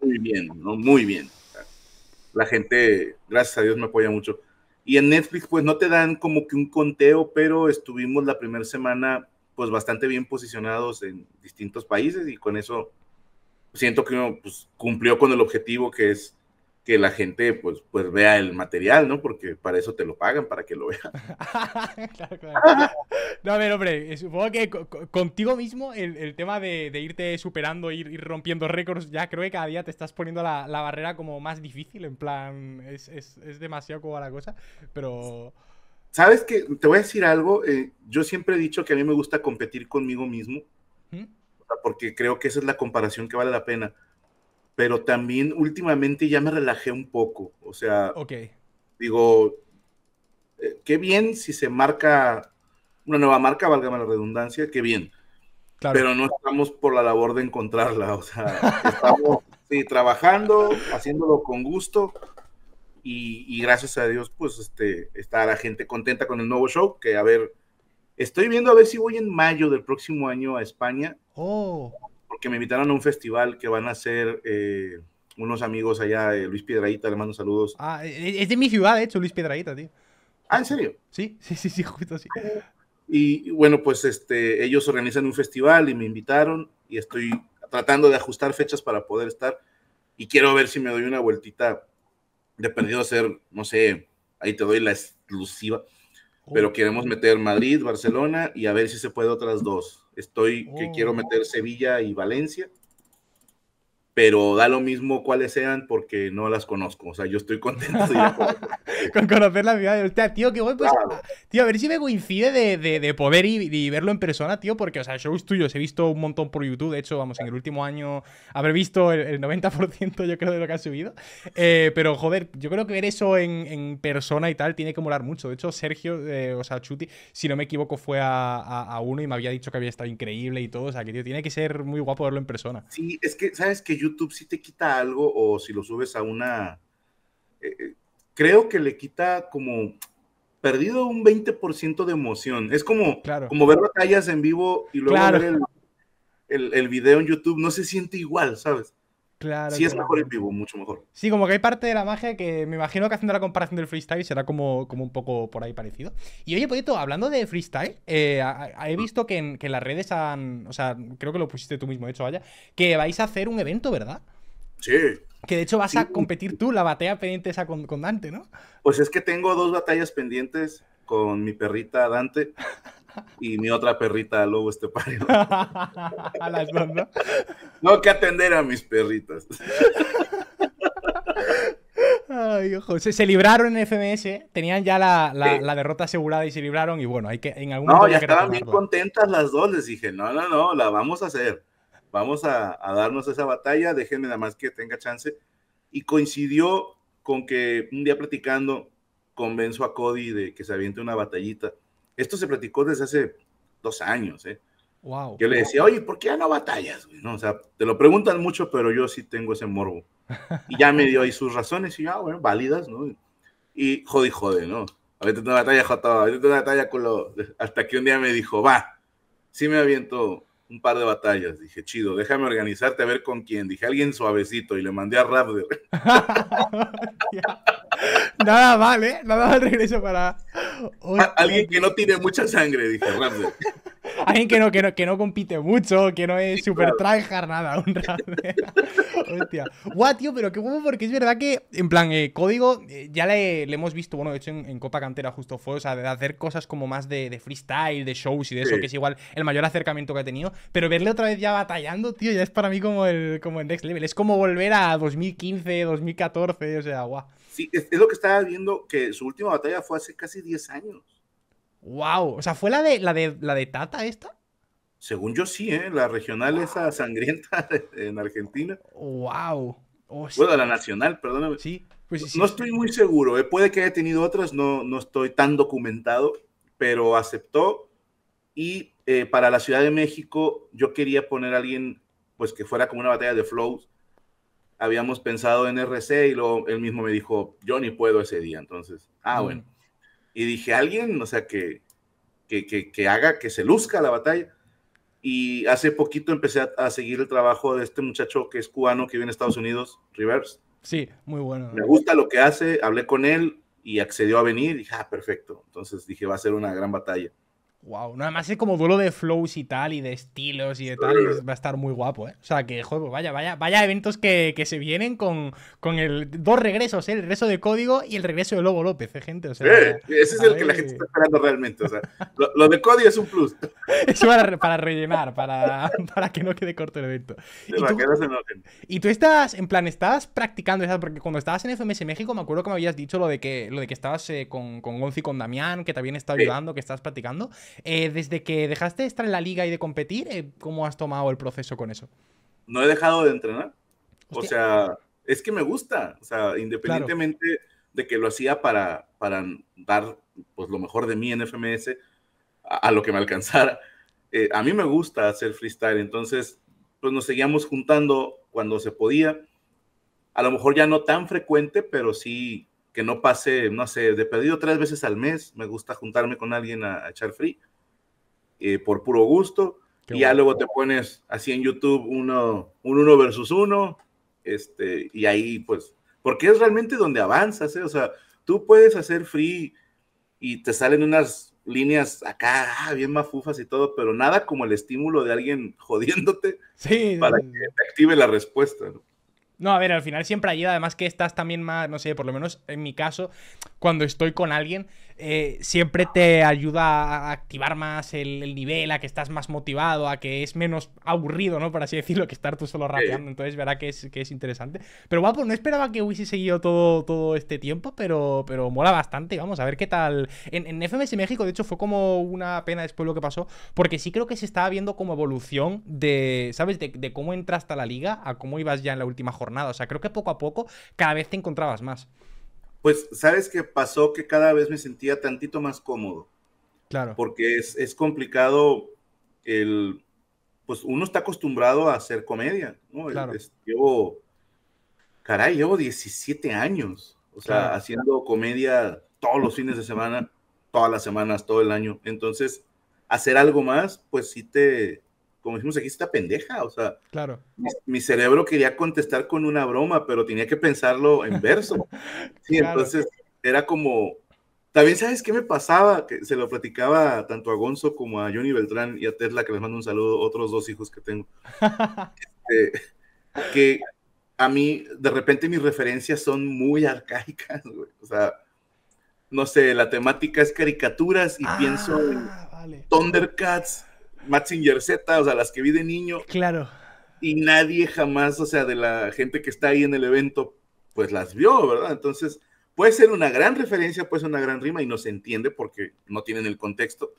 muy bien, ¿no? Muy bien. La gente, gracias a Dios, me apoya mucho. Y en Netflix, pues no te dan como que un conteo, pero estuvimos la primera semana, pues bastante bien posicionados en distintos países y con eso siento que uno pues, cumplió con el objetivo que es que la gente pues, pues vea el material, ¿no? Porque para eso te lo pagan, para que lo vean. claro, claro. No, a ver, hombre, eh, supongo que contigo mismo el, tema de, irte superando, ir, rompiendo récords, ya creo que cada día te estás poniendo la, barrera como más difícil, en plan, es, es, es demasiado como la cosa, pero... ¿Sabes qué? Te voy a decir algo, eh, yo siempre he dicho que a mí me gusta competir conmigo mismo, ¿Mm? porque creo que esa es la comparación que vale la pena pero también últimamente ya me relajé un poco. O sea, digo, eh, qué bien si se marca una nueva marca, válgame la redundancia, qué bien. Pero no estamos por la labor de encontrarla, o sea, estamos trabajando, haciéndolo con gusto y, gracias a Dios, pues este, está la gente contenta con el nuevo show, que a ver, estoy viendo a ver si voy en mayo del próximo año a España. Oh. Que me invitaron a un festival que van a hacer eh, unos amigos allá, eh, Luis Piedraíta, le mando saludos. Ah, e, e, es de mi ciudad, de hecho, Luis Piedraíta, tío. Ah, ¿en serio? Sí, sí, sí, sí, justo así. Y bueno, pues este, ellos organizan un festival y me invitaron y estoy tratando de ajustar fechas para poder estar y quiero ver si me doy una vueltita de ser, no sé, ahí te doy la exclusiva, pero queremos meter Madrid, Barcelona y a ver si se puede otras dos. Estoy que quiero oh. meter Sevilla y Valencia pero da lo mismo cuáles sean porque no las conozco. O sea, yo estoy contento de Con conocer la ciudad. de tío, qué voy, pues. Tío, a ver si me coincide de, de, poder ir y verlo en persona, tío, porque, o sea, shows tuyos he visto un montón por YouTube. De hecho, vamos, en el último año haber visto el, 90% yo creo de lo que has subido. Eh, pero, joder, yo creo que ver eso en, persona y tal tiene que molar mucho. De hecho, Sergio, eh, o sea, Chuti, si no me equivoco, fue a, uno y me había dicho que había estado increíble y todo. O sea, que, tío, tiene que ser muy guapo verlo en persona. Sí, es que, ¿sabes que yo YouTube si te quita algo o si lo subes a una... Eh, eh, creo que le quita como perdido un 20% de emoción. Es como, como ver batallas en vivo y luego ver el, el, el, video en YouTube. No se siente igual, ¿sabes? Sí, es mejor en vivo, mucho mejor. Sí, como que hay parte de la magia que me imagino que haciendo la comparación del freestyle será como, como un poco por ahí parecido. Y oye, poquito hablando de freestyle, eh, he visto que en, las redes han. O sea, creo que lo pusiste tú mismo, de hecho, vaya. Que vais a hacer un evento, ¿verdad? Sí. Que de hecho vas a competir tú la batalla pendiente esa con, con Dante, ¿no? Pues es que tengo dos batallas pendientes con mi perrita Dante. y mi otra perrita lobo este A las dos, ¿no? No que atender a mis perritas. Ay, ojo. Se, libraron en FMS, ¿eh? tenían ya la, derrota asegurada y se libraron. Y bueno, hay que en algún momento. No, ya estaban bien contentas las dos. Les dije, no, no, no, la vamos a hacer. Vamos a, a darnos esa batalla. Déjenme nada más que tenga chance. Y coincidió con que un día platicando convenzo a Cody de que se aviente una batallita esto se platicó desde hace dos años, ¿eh? Wow. Yo le decía, oye, ¿por qué ya no batallas? O sea, te lo preguntan mucho, pero yo sí tengo ese morbo. Y ya me dio ahí sus razones y ya, ah, bueno, válidas, ¿no? Y jode, jode, ¿no? A veces una batalla, Jota, a veces una batalla con lo... Hasta que un día me dijo, va, sí me aviento un par de batallas. Dije, chido, déjame organizarte a ver con quién. Dije, alguien suavecito y le mandé a Raptor. nada mal, ¿eh? Nada mal regreso para, Ah, alguien que no tiene mucha sangre, dije Ramsey alguien que no, que no, que no compite mucho, que no es súper tryhard, nada, un Hostia. Guau, tío, pero qué guapo, porque es verdad que, en plan, eh, código, eh, ya le, hemos visto, bueno, de hecho en, Copa Cantera justo fue, o sea, de hacer cosas como más de, freestyle, de shows y de eso, que es igual el mayor acercamiento que ha tenido. Pero verle otra vez ya batallando, tío, ya es para mí como el, como el next level. Es como volver a 2015, 2014, o sea, guau. Sí, es, es lo que estaba viendo, que su última batalla fue hace casi 10 años. Wow, o sea, ¿fue la de la de la de Tata esta? Según yo sí, ¿eh? la regional esa sangrienta en Argentina. Wow. Oh, la nacional, perdóname. Sí, pues sí, No estoy muy seguro, ¿eh? puede que haya tenido otras, no, no estoy tan documentado, pero aceptó. Y eh, para la Ciudad de México yo quería poner a alguien pues que fuera como una batalla de flows. Habíamos pensado en RC y luego él mismo me dijo, yo ni puedo ese día, entonces, ah, mm. bueno. Y dije, alguien, o sea, que, que, que, haga, que se luzca la batalla. Y hace poquito empecé a, seguir el trabajo de este muchacho que es cubano, que viene en Estados Unidos, Rivers. Sí, muy bueno. Me gusta lo que hace, hablé con él y accedió a venir. Y dije, ah, perfecto. Entonces dije, va a ser una gran batalla. Wow, nada más es como duelo de flows y tal, y de estilos y de tal, va a estar muy guapo, ¿eh? O sea, que, juego, pues vaya, vaya, vaya eventos que, se vienen con, con el dos regresos, ¿eh? El regreso de Código y el regreso de Lobo López, ¿eh, gente? O sea, eh, ese es el que la gente está esperando realmente, o sea, lo, de Código es un plus. eso para, rellenar, para, para, que no quede corto el evento. ¿Y, tú, estás, en plan, estás practicando, porque cuando estabas en FMS México me acuerdo que me habías dicho lo de que, lo de que estabas eh, con, con Gonzi y con Damián, que también está ayudando, que estás practicando. Eh, desde que dejaste de estar en la liga y de competir, eh, ¿cómo has tomado el proceso con eso? No he dejado de entrenar. O sea, es que me gusta. O sea, independientemente de que lo hacía para, para dar pues, lo mejor de mí en FMS, a, lo que me alcanzara. Eh, a mí me gusta hacer freestyle, entonces pues nos seguíamos juntando cuando se podía. A lo mejor ya no tan frecuente, pero sí que no pase, no sé, de pedido tres veces al mes, me gusta juntarme con alguien a, echar free, eh, por puro gusto, y ya luego te pones así en YouTube uno, un uno versus uno, este, y ahí pues, porque es realmente donde avanzas, ¿eh? o sea, tú puedes hacer free y te salen unas líneas acá, ah, bien mafufas y todo, pero nada como el estímulo de alguien jodiéndote sí. para que te active la respuesta, ¿no? No, a ver, al final siempre ayuda, además que estás también más, no sé, por lo menos en mi caso, cuando estoy con alguien, eh, siempre te ayuda a activar más el, nivel, a que estás más motivado, a que es menos aburrido, ¿no? Por así decirlo, que estar tú solo rapeando. Entonces verá que es, que es interesante. Pero guapo, no esperaba que hubiese seguido todo, todo este tiempo, pero, pero mola bastante. Vamos a ver qué tal. En, en FMS México, de hecho, fue como una pena después lo que pasó, porque sí creo que se estaba viendo como evolución de, ¿sabes? De, de cómo entraste a la liga a cómo ibas ya en la última jornada. O sea, creo que poco a poco cada vez te encontrabas más pues, ¿sabes qué pasó? Que cada vez me sentía tantito más cómodo. Claro. Porque es, complicado el, pues uno está acostumbrado a hacer comedia, ¿no? llevo, caray, llevo 17 años, o sea, haciendo comedia todos los fines de semana, todas las semanas, todo el año. Entonces, hacer algo más, pues sí te, como decimos aquí, esta pendeja, o sea, mi, cerebro quería contestar con una broma, pero tenía que pensarlo en verso. Sí, entonces era como, también sabes qué me pasaba, que se lo platicaba tanto a Gonzo como a Johnny Beltrán y a Tesla, que les mando un saludo, otros dos hijos que tengo, este, que a mí de repente mis referencias son muy arcaicas, güey. o sea, no sé, la temática es caricaturas y pienso en ah, Thundercats Matzinger Z, o sea, las que vi de niño. Claro. Y nadie jamás, o sea, de la gente que está ahí en el evento, pues las vio, ¿verdad? Entonces, puede ser una gran referencia, puede ser una gran rima y no se entiende porque no tienen el contexto,